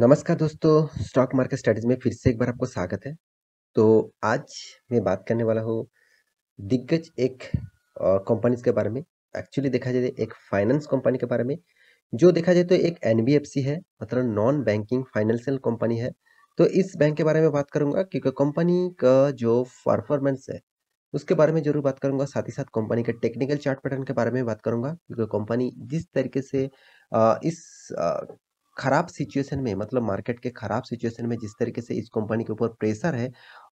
नमस्कार दोस्तों stock market studies में फिर से एक बार आपको स्वागत है तो आज मैं बात करने वाला हूँ दिग्गज एक कंपनीज के बारे में एक्चुअली देखा जाए तो एक फाइनेंस कंपनी के बारे में जो देखा जाए तो एक एन है मतलब नॉन बैंकिंग फाइनेंशियल कंपनी है तो इस बैंक के बारे में बात करूंगा क्योंकि कंपनी का जो परफॉर्मेंस है उसके बारे में जरूर बात करूंगा साथ ही साथ कंपनी के टेक्निकल चार्ट पैटर्न के बारे में बात करूंगा क्योंकि कंपनी जिस तरीके से इस खराब सिचुएशन में मतलब मार्केट के खराब सिचुएशन में जिस तरीके से इस कंपनी के ऊपर प्रेशर है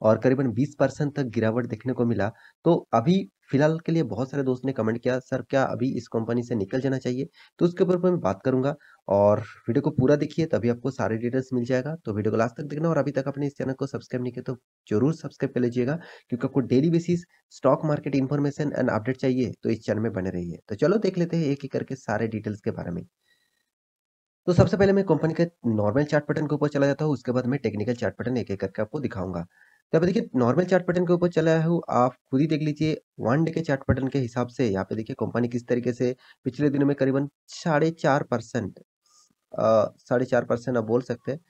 और करीबन 20 परसेंट तक गिरावट देखने को मिला तो अभी फिलहाल के लिए बहुत सारे दोस्त ने कमेंट किया सर क्या अभी इस कंपनी से निकल जाना चाहिए तो उसके ऊपर मैं बात करूंगा और वीडियो को पूरा देखिए तभी आपको सारे डिटेल्स मिल जाएगा तो वीडियो को लास्ट तक देखना और अभी तक अपने इस चैनल को सब्सक्राइब नहीं किया तो जरूर सब्सक्राइब कर लीजिएगा क्योंकि आपको daily basis stock market information and update चाहिए तो इस चैनल में बने रहिए तो चलो देख लेते हैं एक एक करके सारे डिटेल्स के बारे में तो सबसे पहले मैं कंपनी के नॉर्मल चार्ट पैटर्न के ऊपर चला जाता हूँ उसके बाद मैं टेक्निकल चार्ट पैटर्न एक एक करके आपको दिखाऊंगा तो देखिए नॉर्मल चार्ट पैटर्न के ऊपर चला हूँ आप खुद ही देख लीजिए वन डे के चार्ट पैटर्न के हिसाब से यहाँ पे देखिए कंपनी किस तरीके से पिछले दिनों में करीबन साढ़े चार परसेंट साढ़े चार परसेंट आप बोल सकते हैं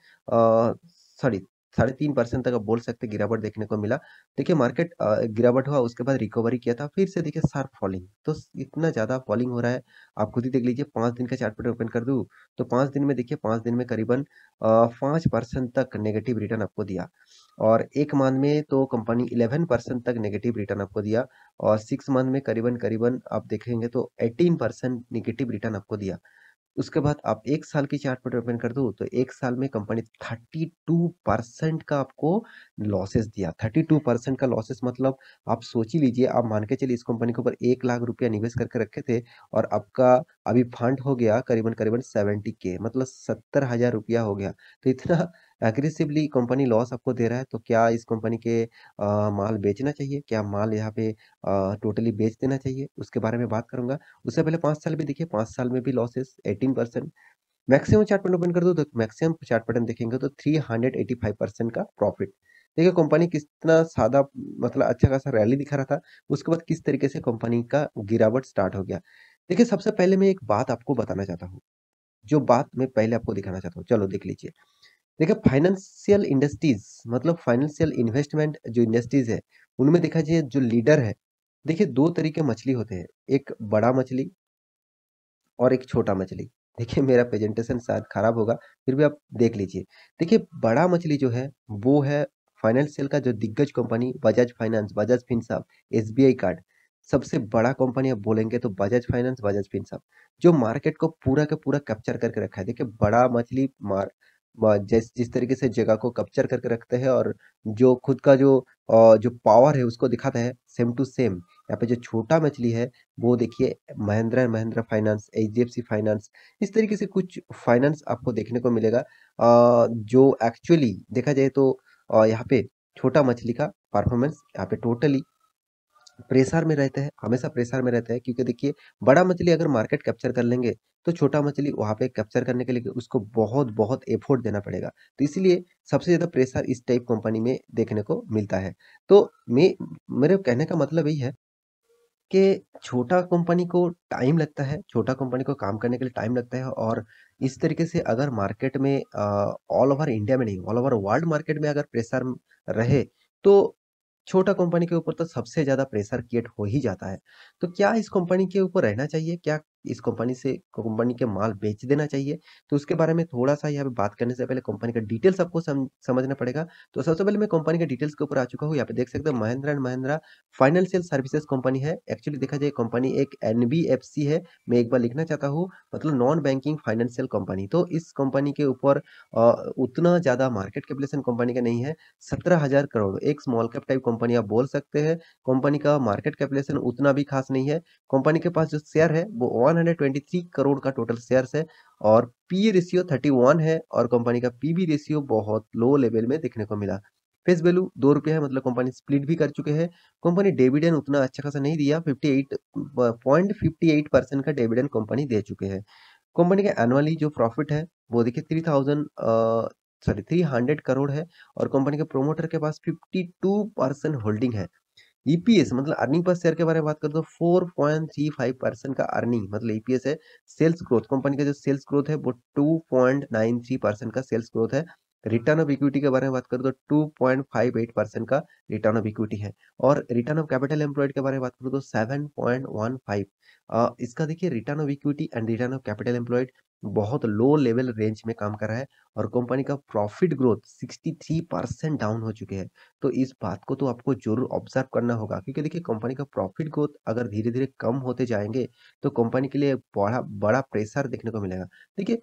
सॉरी साढ़े तीन परसेंट तक आप बोल सकते गिरावट देखने को मिला देखिए मार्केट गिरावट हुआ उसके बाद रिकवरी किया था फिर से देखिए शार्प फॉलिंग तो इतना ज़्यादा फॉलिंग हो रहा है आप खुद ही देख लीजिए पांच दिन का चार्ट ओपन कर दू तो पांच दिन में देखिए पांच दिन में करीबन पांच परसेंट तक नेगेटिव रिटर्न आपको दिया और एक मंथ में तो कंपनी इलेवन परसेंट तक नेगेटिव रिटर्न आपको दिया और सिक्स मंथ में करीबन करीबन आप देखेंगे तो एटीन परसेंट नेगेटिव रिटर्न आपको दिया उसके बाद आप एक साल की चार्ट पर ओपन कर दो तो एक साल में कंपनी 32 परसेंट का आपको लॉसेस दिया 32 परसेंट का लॉसेस मतलब आप सोच ही लीजिए आप मान के चलिए इस कंपनी के ऊपर एक लाख रुपया निवेश करके रखे थे और आपका अभी फंड हो गया करीबन करीबन सेवेंटी के मतलब सत्तर हजार रुपया हो गया तो इतना एग्रेसिवली कंपनी लॉस आपको दे रहा है तो क्या इस कंपनी के आ, माल बेचना चाहिए क्या माल यहाँ पे आ, टोटली बेच देना चाहिए उसके बारे में बात करूंगा उससे पहले पांच साल भी देखिए पाँच साल में भी losses eighteen percent maximum chart pattern open कर दो तो मैक्सिमम चार्ट पैटर्न देखेंगे तो three hundred eighty five percent का प्रॉफिट देखिए कंपनी कितना सादा मतलब अच्छा खासा रैली दिखा रहा था उसके बाद किस तरीके से कंपनी का गिरावट स्टार्ट हो गया देखिए सबसे पहले मैं एक बात आपको बताना चाहता हूँ जो बात मैं पहले आपको दिखाना चाहता हूँ चलो देख लीजिए देखिए फाइनेंशियल इंडस्ट्रीज मतलब फाइनेंशियल इन्वेस्टमेंट जो इंडस्ट्रीज है उनमें देखा जाए जो लीडर है देखिए दो तरीके मछली होते हैं एक बड़ा मछली और एक छोटा मछली देखिए मेरा प्रेजेंटेशन शायद खराब होगा फिर भी आप देख लीजिए देखिए बड़ा मछली जो है वो है फाइनेंशियल का जो दिग्गज company Bajaj finance Bajaj Finserv एस कार्ड सबसे बड़ा कंपनी आप बोलेंगे तो बजाज फाइनेंस बजाज फिनसाब जो मार्केट को पूरा का पूरा कैप्चर करके रखा है देखिए बड़ा मछली मार जैस जिस तरीके से जगह को कैप्चर करके रखते हैं और जो खुद का जो जो पावर है उसको दिखाता है सेम टू सेम यहाँ पे जो छोटा मछली है वो देखिए Mahindra and Mahindra finance H finance इस तरीके से कुछ फाइनेंस आपको देखने को मिलेगा जो एक्चुअली देखा जाए तो यहाँ पे छोटा मछली का परफॉर्मेंस यहाँ पे टोटली प्रेशर में रहते हैं हमेशा प्रेशर में रहते हैं क्योंकि देखिए बड़ा मछली अगर मार्केट कैप्चर कर लेंगे तो छोटा मछली वहाँ पे कैप्चर करने के लिए उसको बहुत बहुत एफोर्ट देना पड़ेगा तो इसलिए सबसे ज़्यादा प्रेशर इस टाइप कंपनी में देखने को मिलता है तो मे मेरे कहने का मतलब यही है कि छोटा कंपनी को टाइम लगता है छोटा कंपनी को काम करने के लिए टाइम लगता है और इस तरीके से अगर मार्केट में ऑल ओवर इंडिया में नहीं ऑल ओवर वर्ल्ड मार्केट में अगर प्रेशर रहे तो छोटा कंपनी के ऊपर तो सबसे ज़्यादा प्रेशर क्रिएट हो ही जाता है तो क्या इस कंपनी के ऊपर रहना चाहिए क्या इस कंपनी से कंपनी के माल बेच देना चाहिए तो उसके बारे में थोड़ा सा यहाँ पे बात करने से पहले कंपनी का डिटेल्स आपको सम, समझना पड़ेगा तो सबसे पहले मैं कंपनी के डिटेल्स के ऊपर आ चुका हूँ यहाँ पे देख सकते हैं Mahindra and Mahindra financial services company है एक्चुअली देखा जाए कंपनी एक एन है मैं एक बार लिखना चाहता हूँ मतलब नॉन बैंकिंग फाइनेंशियल कंपनी तो इस कंपनी के ऊपर उतना ज़्यादा मार्केट कैपिटेशन कंपनी का नहीं है सत्रह करोड़ एक स्मॉल कैप टाइप कंपनी आप बोल सकते हैं कंपनी का मार्केट कैपिटेशन उतना भी खास नहीं है कंपनी के पास जो शेयर है वो वन 123 करोड़ का टोटल शेयर्स है और पी रेशियो 31 है और कंपनी का पीबी रेशियो बहुत लो लेवल में देखने को मिला फेस वैल्यू दो रुपये है मतलब कंपनी स्प्लिट भी कर चुके हैं कंपनी डिविडेंड उतना अच्छा खासा नहीं दिया 58 फिफ्टी परसेंट का डिविडेंड कंपनी दे चुके हैं कंपनी का एनुअली जो प्रॉफिट है वो देखिए three sorry three hundred crore है और कंपनी के प्रोमोटर के पास फिफ्टी टू परसेंट होल्डिंग है ईपीएस e मतलब अर्निंग पर शेयर के बारे में बात पॉइंट थ्री फाइव परसेंट का अर्निंग मतलब ईपीएस e है सेल्स ग्रोथ कंपनी का जो सेल्स ग्रोथ है वो two point nine three percent का सेल्स ग्रोथ है रिटर्न ऑफ इक्विटी के बारे में बात करें तो 2.58 परसेंट का रिटर्न ऑफ इक्विटी है और रिटर्न ऑफ कैपिटल एम्प्लॉयड के बारे में बात करें तो 7.15 इसका देखिए return of equity and return of capital employed बहुत लो लेवल रेंज में काम कर रहा है और कंपनी का प्रॉफिट ग्रोथ 63 परसेंट डाउन हो चुके हैं तो इस बात को तो आपको जरूर ऑब्जर्व करना होगा क्योंकि देखिए कंपनी का प्रॉफिट ग्रोथ अगर धीरे धीरे कम होते जाएंगे तो कंपनी के लिए बड़ा बड़ा प्रेशर देखने को मिलेगा देखिए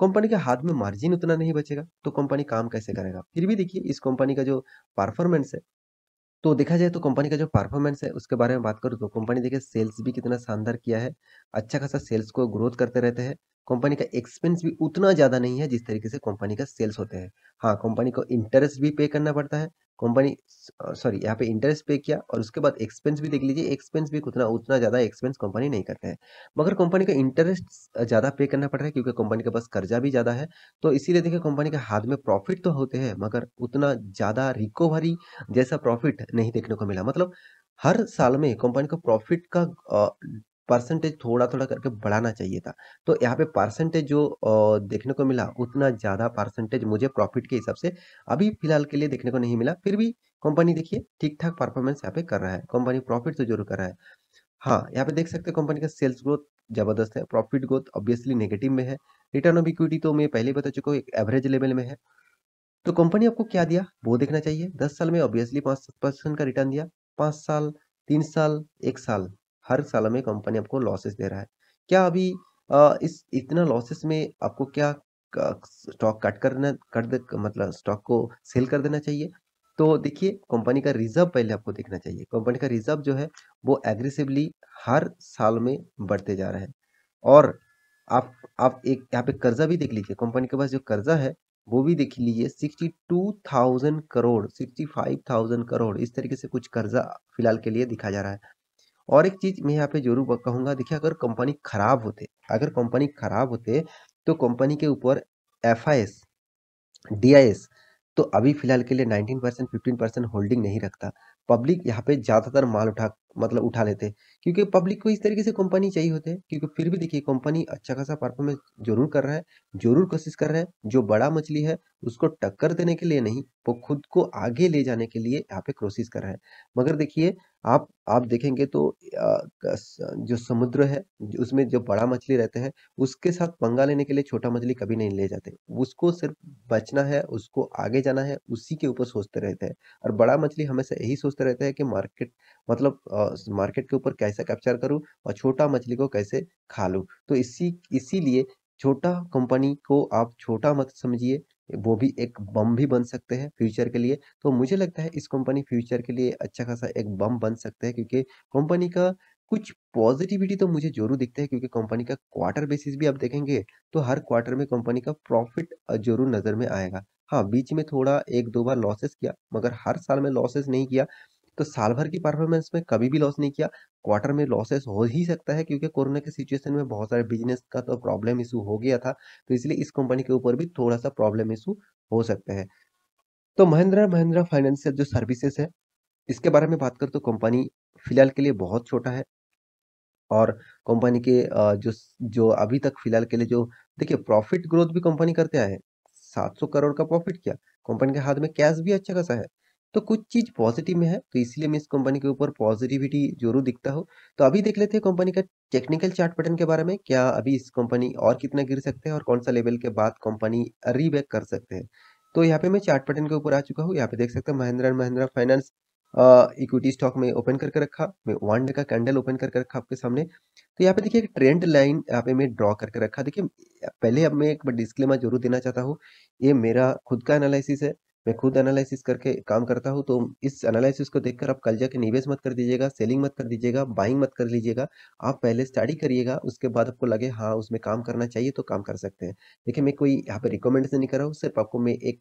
कंपनी के हाथ में मार्जिन उतना नहीं बचेगा तो कंपनी काम कैसे करेगा फिर भी देखिए इस कंपनी का जो परफॉर्मेंस है तो देखा जाए तो कंपनी का जो परफॉर्मेंस है उसके बारे में बात करूँ तो कंपनी देखिए सेल्स भी कितना शानदार किया है अच्छा खासा सेल्स को ग्रोथ करते रहते हैं कंपनी का एक्सपेंस भी उतना ज़्यादा नहीं है जिस तरीके से कंपनी का सेल्स होते हैं हाँ कंपनी को इंटरेस्ट भी पे करना पड़ता है कंपनी सॉरी uh, यहाँ पे इंटरेस्ट पे किया और उसके बाद एक्सपेंस भी देख लीजिए एक्सपेंस भी उतना उतना ज़्यादा एक्सपेंस कंपनी नहीं करते हैं मगर कंपनी का इंटरेस्ट ज़्यादा पे करना पड़ रहा है क्योंकि कंपनी के पास कर्जा भी ज़्यादा है तो इसीलिए देखिए कंपनी के हाथ में प्रॉफिट तो होते हैं मगर उतना ज़्यादा रिकवरी जैसा प्रॉफिट नहीं देखने को मिला मतलब हर साल में कंपनी को प्रॉफिट का परसेंटेज थोड़ा थोड़ा करके बढ़ाना चाहिए था तो यहाँ पे परसेंटेज जो देखने को मिला उतना ज़्यादा परसेंटेज मुझे प्रॉफिट के हिसाब से अभी फिलहाल के लिए देखने को नहीं मिला फिर भी कंपनी देखिए ठीक ठाक परफॉर्मेंस यहाँ पे कर रहा है कंपनी प्रॉफिट तो जरूर कर रहा है हाँ यहाँ पे देख सकते कंपनी का सेल्स ग्रोथ जबरदस्त है प्रॉफिट ग्रोथ ऑब्वियसली नेगेटिव में है रिटर्न ऑफ इक्विटी तो मैं पहले बता चुका हूँ एवरेज लेवल में है तो कंपनी आपको क्या दिया वो देखना चाहिए दस साल में ऑब्वियसली पांच परसेंट का रिटर्न दिया पांच साल तीन साल एक साल हर साल में कंपनी आपको लॉसेस दे रहा है क्या अभी आ, इस इतना लॉसेस में आपको क्या स्टॉक कट करना कर दे मतलब स्टॉक को सेल कर देना चाहिए तो देखिए कंपनी का रिजर्व पहले आपको देखना चाहिए कंपनी का रिजर्व जो है वो एग्रेसिवली हर साल में बढ़ते जा रहा है और आप आप एक यहाँ पे कर्जा भी देख लीजिए कंपनी के पास जो कर्जा है वो भी देख लीजिए sixty two thousand crore sixty five thousand crore इस तरीके से कुछ कर्जा फिलहाल के लिए दिखा जा रहा है और एक चीज मैं यहाँ पे जरूर कहूंगा देखिए अगर कंपनी खराब होते अगर कंपनी खराब होते तो कंपनी के ऊपर F I S D I S तो अभी फिलहाल के लिए 19 परसेंट फिफ्टीन परसेंट होल्डिंग नहीं रखता पब्लिक यहाँ पे ज़्यादातर माल उठा मतलब उठा लेते क्योंकि पब्लिक को इस तरीके से कंपनी चाहिए होते क्योंकि फिर भी देखिए कंपनी अच्छा खासा परफॉर्मेंस जरूर कर रहा है जरूर कोशिश कर रहा है जो बड़ा मछली है उसको टक्कर देने के लिए नहीं वो खुद को आगे ले जाने के लिए यहाँ पे कोशिश कर रहा है मगर देखिए आप आप देखेंगे तो जो समुद्र है उसमें जो बड़ा मछली रहते हैं उसके साथ पंगा लेने के लिए छोटा मछली कभी नहीं ले जाते उसको सिर्फ बचना है उसको आगे जाना है उसी के ऊपर सोचते रहते हैं और बड़ा मछली हमेशा यही सोचते रहते हैं कि मार्केट मतलब मार्केट के ऊपर कैसे कैप्चर करूँ और छोटा मछली को कैसे खा लूँ तो इसी इसीलिए छोटा कंपनी को आप छोटा मत समझिए वो भी एक बम भी बन सकते हैं फ्यूचर के लिए तो मुझे लगता है इस कंपनी फ्यूचर के लिए अच्छा खासा एक बम बन सकते हैं क्योंकि कंपनी का कुछ पॉजिटिविटी तो मुझे जरूर दिखता है क्योंकि कंपनी का क्वार्टर बेसिस भी आप देखेंगे तो हर क्वार्टर में कंपनी का प्रॉफिट जरूर नज़र में आएगा हाँ बीच में थोड़ा एक दो बार लॉसेस किया मगर हर साल में लॉसेस नहीं किया तो साल भर की परफॉर्मेंस में कभी भी लॉस नहीं किया क्वार्टर में लॉसेस हो ही सकता है क्योंकि कोरोना के सिचुएशन में बहुत सारे बिजनेस का तो प्रॉब्लम इशू हो गया था तो इसलिए इस कंपनी के ऊपर भी थोड़ा सा प्रॉब्लम इशू हो सकता है तो महिंद्रा महिंद्रा फाइनेंशियल जो सर्विसेज है इसके बारे में बात करें तो कंपनी फिलहाल के लिए बहुत छोटा है और कंपनी के जो जो अभी तक फिलहाल के लिए जो देखिए प्रॉफिट ग्रोथ भी कंपनी करते आए हैं 700 करोड़ का प्रॉफिट किया कंपनी के हाथ में कैश भी अच्छा खासा है तो कुछ चीज़ पॉजिटिव में है तो इसलिए मैं इस कंपनी के ऊपर पॉजिटिविटी जरूर दिखता हूँ तो अभी देख लेते हैं कंपनी का टेक्निकल चार्ट पैटर्न के बारे में क्या अभी इस कंपनी और कितना गिर सकते हैं और कौन सा लेवल के बाद कंपनी रीबैक कर सकते हैं तो यहाँ पे मैं चार्ट पैटर्न के ऊपर आ चुका हूँ यहाँ पे देख सकते हैं Mahindra and Mahindra finance equity stock में ओपन करके रखा मैं वन डे का कैंडल ओपन करके रखा आपके सामने तो यहाँ पे देखिए एक ट्रेंड लाइन यहाँ पे मैं ड्रॉ करके रखा देखिए पहले अब मैं एक डिस्क्लेमर जरूर देना चाहता हूँ ये मेरा खुद का एनालिसिस है मैं खुद एनालिसिस करके काम करता हूँ तो इस एनालिसिस को देखकर आप कल जाके निवेश मत कर दीजिएगा सेलिंग मत कर दीजिएगा बाइंग मत कर लीजिएगा आप पहले स्टडी करिएगा उसके बाद आपको लगे हाँ उसमें काम करना चाहिए तो काम कर सकते हैं देखिए मैं कोई यहाँ पे रिकमेंडेशन नहीं कर रहा हूँ सिर्फ आपको मैं एक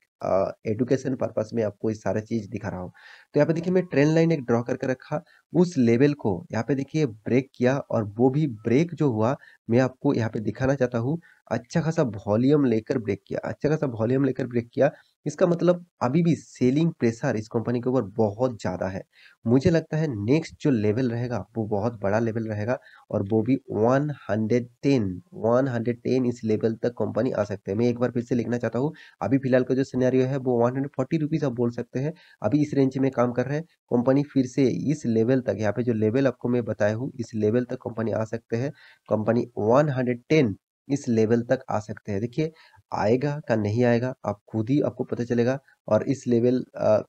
एडुकेशन पर्पज में आपको ये सारा चीज़ दिखा रहा हूँ तो यहाँ पे देखिए मैं ट्रेन लाइन एक ड्रॉ करके रखा उस लेवल को यहाँ पे देखिए ब्रेक किया और वो भी ब्रेक जो हुआ मैं आपको यहाँ पे दिखाना चाहता हूँ अच्छा खासा वॉल्यूम लेकर ब्रेक किया अच्छा खासा वॉल्यूम लेकर ब्रेक किया इसका मतलब अभी भी सेलिंग प्रेशर इस कंपनी के ऊपर बहुत ज़्यादा है मुझे लगता है नेक्स्ट जो लेवल रहेगा वो बहुत बड़ा लेवल रहेगा और वो भी 110 110 इस लेवल तक कंपनी आ सकते हैं मैं एक बार फिर से लिखना चाहता हूँ अभी फिलहाल का जो सिनेरियो है वो वन हंड्रेड आप बोल सकते हैं अभी इस रेंज में काम कर रहे हैं कंपनी फिर से इस लेवल तक यहाँ पे जो लेवल आपको मैं बताया हूँ इस लेवल तक कंपनी आ सकते हैं कंपनी वन इस लेवल तक आ सकते हैं देखिए आएगा का नहीं आएगा आप खुद ही आपको पता चलेगा और इस लेवल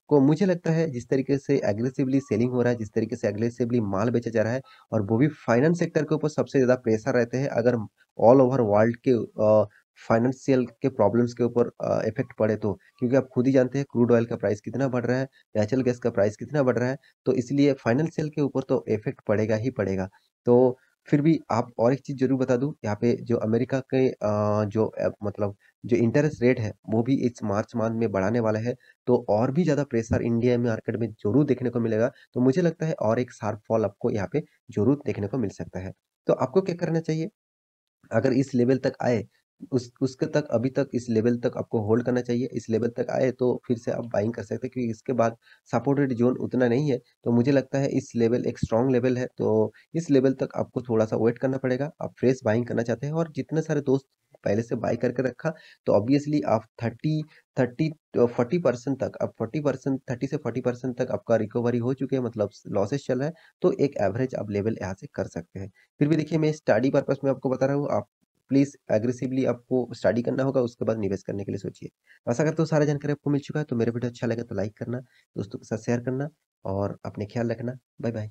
को मुझे लगता है जिस तरीके से एग्रेसिवली सेलिंग हो रहा है जिस तरीके से एग्रेसिवली माल बेचा जा रहा है और वो भी फाइनेंस सेक्टर के ऊपर सबसे ज़्यादा प्रेशर रहते हैं अगर ऑल ओवर वर्ल्ड के फाइनेंशियल के प्रॉब्लम्स के ऊपर इफेक्ट पड़े तो क्योंकि आप खुद ही जानते हैं क्रूड ऑयल का प्राइस कितना बढ़ रहा है नेचुरल गैस का प्राइस कितना बढ़ रहा है तो इसलिए फाइनेंशियल के ऊपर तो इफेक्ट पड़ेगा ही पड़ेगा तो फिर भी आप और एक चीज़ जरूर बता दूँ यहाँ पे जो अमेरिका के जो मतलब जो इंटरेस्ट रेट है वो भी इस मार्च मंथ में बढ़ाने वाला है तो और भी ज़्यादा प्रेशर इंडिया में मार्केट में जरूर देखने को मिलेगा तो मुझे लगता है और एक शार्प फॉल आपको यहाँ पे जरूर देखने को मिल सकता है तो आपको क्या करना चाहिए अगर इस लेवल तक आए उस उसके तक अभी तक इस लेवल तक आपको होल्ड करना चाहिए इस लेवल तक आए तो फिर से आप बाइंग कर सकते हैं क्योंकि इसके बाद सपोर्टेड जोन उतना नहीं है तो मुझे लगता है इस लेवल एक स्ट्रॉन्ग लेवल है तो इस लेवल तक आपको थोड़ा सा वेट करना पड़ेगा आप फ्रेश बाइंग करना चाहते हैं और जितने सारे दोस्त पहले से बाई करके रखा तो ऑब्वियसली आप थर्टी थर्टी फोर्टी परसेंट तक अब फोर्टी परसेंट थर्टी से फोर्टी परसेंट तक आपका रिकवरी हो चुके हैं मतलब लॉसेस चल रहा है तो एक एवरेज आप लेवल यहाँ से कर सकते हैं फिर भी देखिए मैं स्टडी पर्पज में आपको बता रहा हूँ आप प्लीज़ एग्रेसिवली आपको स्टडी करना होगा उसके बाद निवेश करने के लिए सोचिए तो आशा करता हूँ सारा जानकारी आपको मिल चुका है तो मेरे वीडियो अच्छा लगे तो लाइक करना दोस्तों के साथ शेयर करना और अपने ख्याल रखना बाय बाय